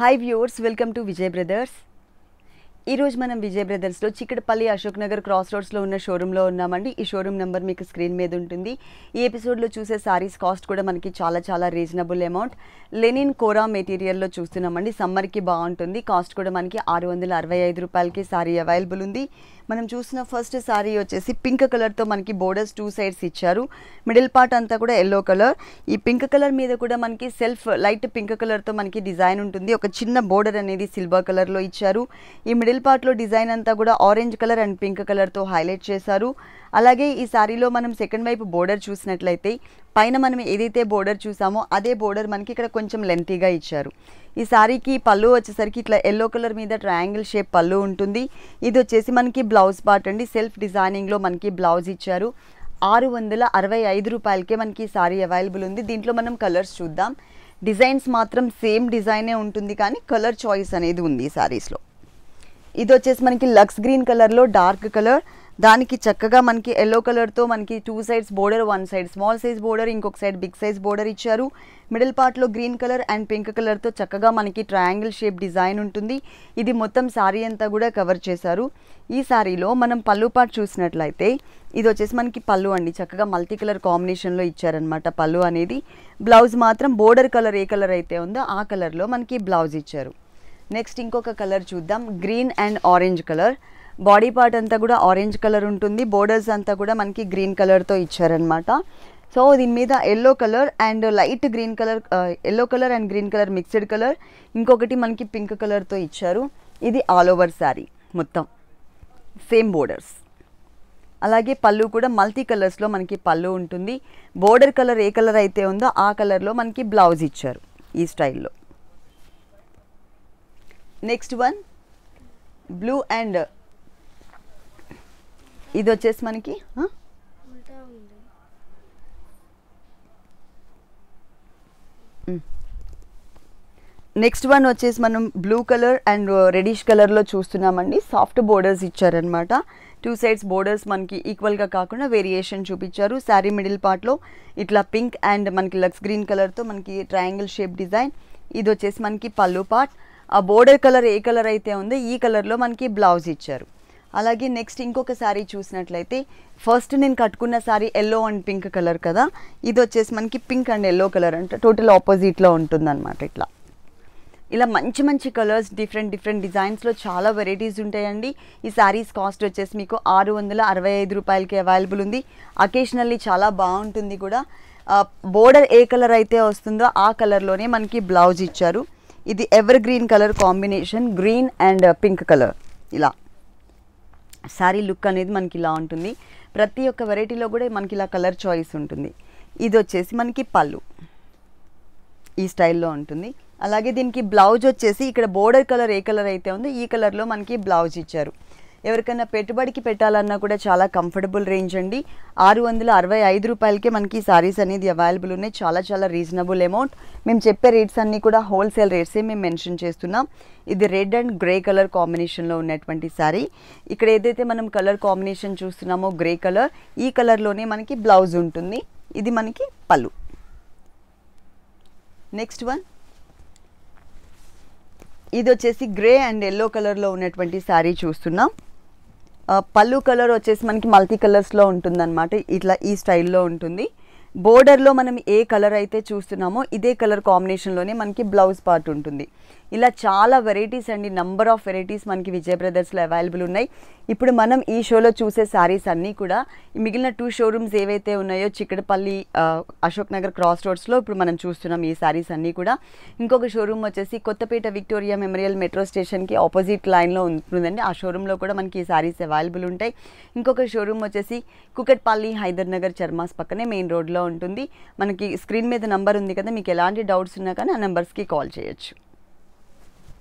hi viewers welcome to Vijay brothers ఈరోజు మనం విజయ్ బ్రదర్స్లో చిక్కడపల్లి అశోక్ నగర్ క్రాస్ రోడ్స్లో ఉన్న షోరూంలో ఉన్నామండి ఈ షోరూమ్ నెంబర్ మీకు స్క్రీన్ మీద ఉంటుంది ఈ ఎపిసోడ్లో చూసే శారీస్ కాస్ట్ కూడా మనకి చాలా చాలా రీజనబుల్ అమౌంట్ లెనిన్ కోరా మెటీరియల్లో చూస్తున్నామండి సమ్మర్కి బాగుంటుంది కాస్ట్ కూడా మనకి ఆరు వందల అరవై ఐదు రూపాయలకి శారీ అవైలబుల్ ఉంది మనం చూసిన ఫస్ట్ శారీ వచ్చేసి పింక్ కలర్తో మనకి బోర్డర్స్ టూ సైడ్స్ ఇచ్చారు మిడిల్ పార్ట్ అంతా కూడా ఎల్లో కలర్ ఈ పింక్ కలర్ మీద కూడా మనకి సెల్ఫ్ లైట్ పింక్ కలర్తో మనకి డిజైన్ ఉంటుంది ఒక చిన్న బోర్డర్ అనేది సిల్వర్ కలర్లో ఇచ్చారు ఈ మిడిల్ పార్ట్లో డిజైన్ అంతా కూడా ఆరెంజ్ కలర్ అండ్ పింక్ కలర్తో హైలైట్ చేశారు అలాగే ఈ శారీలో మనం సెకండ్ వైపు బోర్డర్ చూసినట్లయితే పైన మనం ఏదైతే బోర్డర్ చూసామో అదే బోర్డర్ మనకి ఇక్కడ కొంచెం లెంతీగా ఇచ్చారు ఈ శారీకి పళ్ళు వచ్చేసరికి ఇట్లా ఎల్లో కలర్ మీద ట్రయాంగిల్ షేప్ పళ్ళు ఉంటుంది ఇది వచ్చేసి మనకి బ్లౌజ్ పార్ట్ అండి సెల్ఫ్ డిజైనింగ్లో మనకి బ్లౌజ్ ఇచ్చారు ఆరు వందల అరవై ఐదు రూపాయలకే మనకి ఈ శారీ అవైలబుల్ ఉంది దీంట్లో మనం కలర్స్ చూద్దాం డిజైన్స్ మాత్రం సేమ్ డిజైనే ఉంటుంది కానీ కలర్ చాయిస్ అనేది ఉంది ఈ శారీస్లో ఇది వచ్చేసి మనకి లక్స్ గ్రీన్ కలర్లో డార్క్ కలర్ దానికి చక్కగా మనకి ఎల్లో కలర్తో మనకి two sides border one side small size border ఇంకొక సైడ్ బిగ్ సైజ్ బోర్డర్ ఇచ్చారు మిడిల్ పార్ట్లో గ్రీన్ కలర్ అండ్ పింక్ కలర్తో చక్కగా మనకి ట్రయాంగిల్ షేప్ డిజైన్ ఉంటుంది ఇది మొత్తం శారీ అంతా కూడా కవర్ చేశారు ఈ శారీలో మనం పళ్ళు పాటు చూసినట్లయితే ఇది వచ్చేసి మనకి పళ్ళు అండి చక్కగా మల్టీ కలర్ కాంబినేషన్లో ఇచ్చారనమాట పళ్ళు అనేది బ్లౌజ్ మాత్రం బోర్డర్ కలర్ ఏ కలర్ అయితే ఉందో ఆ కలర్లో మనకి బ్లౌజ్ ఇచ్చారు నెక్స్ట్ ఇంకొక కలర్ చూద్దాం green and orange colour body part అంతా కూడా ఆరెంజ్ కలర్ ఉంటుంది బోర్డర్స్ అంతా కూడా మనకి గ్రీన్ కలర్తో ఇచ్చారనమాట సో దీని మీద yellow colour and light green colour yellow colour and green colour mixed colour ఇంకొకటి మనకి పింక్ కలర్తో ఇచ్చారు ఇది ఆల్ ఓవర్ శారీ మొత్తం సేమ్ బోర్డర్స్ అలాగే పళ్ళు కూడా మల్టీ కలర్స్లో మనకి పళ్ళు ఉంటుంది బోర్డర్ కలర్ ఏ కలర్ అయితే ఉందో ఆ కలర్లో మనకి బ్లౌజ్ ఇచ్చారు ఈ స్టైల్లో నెక్స్ట్ వన్ బ్లూ అండ్ ఇది వచ్చేసి మనకి నెక్స్ట్ వన్ వచ్చేసి మనం బ్లూ కలర్ అండ్ రెడిష్ కలర్లో చూస్తున్నామండి సాఫ్ట్ బోర్డర్స్ ఇచ్చారనమాట టూ సైడ్స్ బోర్డర్స్ మనకి ఈక్వల్గా కాకుండా వేరియేషన్ చూపించారు శారీ మిడిల్ పార్ట్లో ఇట్లా పింక్ అండ్ మనకి లక్స్ గ్రీన్ కలర్తో మనకి ట్రయాంగిల్ షేప్ డిజైన్ ఇది వచ్చేసి మనకి పళ్ళు పార్ట్ ఆ బోర్డర్ కలర్ ఏ కలర్ అయితే ఉందో ఈ కలర్లో మనకి బ్లౌజ్ ఇచ్చారు అలాగే నెక్స్ట్ ఇంకొక శారీ చూసినట్లయితే ఫస్ట్ నేను కట్టుకున్న sari yellow and pink colour కదా ఇది వచ్చేసి మనకి పింక్ అండ్ ఎల్లో కలర్ అంట టోటల్ ఆపోజిట్లో ఉంటుందన్నమాట ఇట్లా ఇలా మంచి మంచి కలర్స్ డిఫరెంట్ డిఫరెంట్ డిజైన్స్లో చాలా వెరైటీస్ ఉంటాయండి ఈ శారీస్ కాస్ట్ వచ్చేసి మీకు ఆరు వందల అరవై ఐదు రూపాయలకి అవైలబుల్ ఉంది అకేషనల్లీ చాలా బాగుంటుంది కూడా బోర్డర్ ఏ కలర్ అయితే వస్తుందో ఆ కలర్లోనే మనకి బ్లౌజ్ ఇచ్చారు ఇది evergreen colour combination green and pink colour ఇలా శారీ లుక్ అనేది మనకి ఇలా ఉంటుంది ప్రతి ఒక్క వెరైటీలో కూడా మనకి ఇలా కలర్ చాయిస్ ఉంటుంది ఇది వచ్చేసి మనకి పళ్ళు ఈ స్టైల్లో ఉంటుంది అలాగే దీనికి బ్లౌజ్ వచ్చేసి ఇక్కడ బోర్డర్ కలర్ ఏ కలర్ అయితే ఉందో ఈ కలర్లో మనకి బ్లౌజ్ ఇచ్చారు ఎవరికైనా పెట్టుబడికి పెట్టాలన్నా కూడా చాలా కంఫర్టబుల్ రేంజ్ అండి ఆరు వందల అరవై ఐదు రూపాయలకే మనకి సారీస్ అనేది అవైలబుల్ ఉన్నాయి చాలా చాలా రీజనబుల్ అమౌంట్ మేము చెప్పే రేట్స్ అన్నీ కూడా హోల్సేల్ రేట్సే మేము మెన్షన్ చేస్తున్నాం ఇది రెడ్ అండ్ గ్రే కలర్ కాంబినేషన్లో ఉన్నటువంటి శారీ ఇక్కడ ఏదైతే మనం కలర్ కాంబినేషన్ చూస్తున్నామో గ్రే కలర్ ఈ కలర్లోనే మనకి బ్లౌజ్ ఉంటుంది ఇది మనకి పలు నెక్స్ట్ వన్ ఇది వచ్చేసి గ్రే అండ్ ఎల్లో కలర్లో ఉన్నటువంటి శారీ చూస్తున్నాం పళ్ళు కలర్ వచ్చేసి మనకి మల్టీ కలర్స్లో ఉంటుందన్నమాట ఇట్లా ఈ స్టైల్లో ఉంటుంది బోర్డర్లో మనం ఏ కలర్ అయితే చూస్తున్నామో ఇదే కలర్ కాంబినేషన్లోనే మనకి బ్లౌజ్ పార్ట్ ఉంటుంది ఇలా చాలా వెరైటీస్ అండి నంబర్ ఆఫ్ వెరైటీస్ మనకి విజయ బ్రదర్స్లో అవైలబుల్ ఉన్నాయి ఇప్పుడు మనం ఈ షోలో చూసే శారీస్ అన్నీ కూడా మిగిలిన టూ షోరూమ్స్ ఏవైతే ఉన్నాయో చిక్కడపల్లి అశోక్ నగర్ క్రాస్ రోడ్స్లో ఇప్పుడు మనం చూస్తున్నాం ఈ శారీస్ అన్నీ కూడా ఇంకొక షోరూమ్ వచ్చేసి కొత్తపేట విక్టోరియా మెమోరియల్ మెట్రో స్టేషన్కి ఆపోజిట్ లైన్లో ఉంటుందండి ఆ షోరూంలో కూడా మనకి ఈ శారీస్ అవైలబుల్ ఉంటాయి ఇంకొక షోరూమ్ వచ్చేసి కుకట్పల్లి హైదర్ నగర్ చర్మాస్ పక్కనే మెయిన్ రోడ్లో ఉంటుంది మనకి స్క్రీన్ మీద నంబర్ ఉంది కదా మీకు ఎలాంటి డౌట్స్ ఉన్నా కానీ ఆ నెంబర్స్కి కాల్ చేయొచ్చు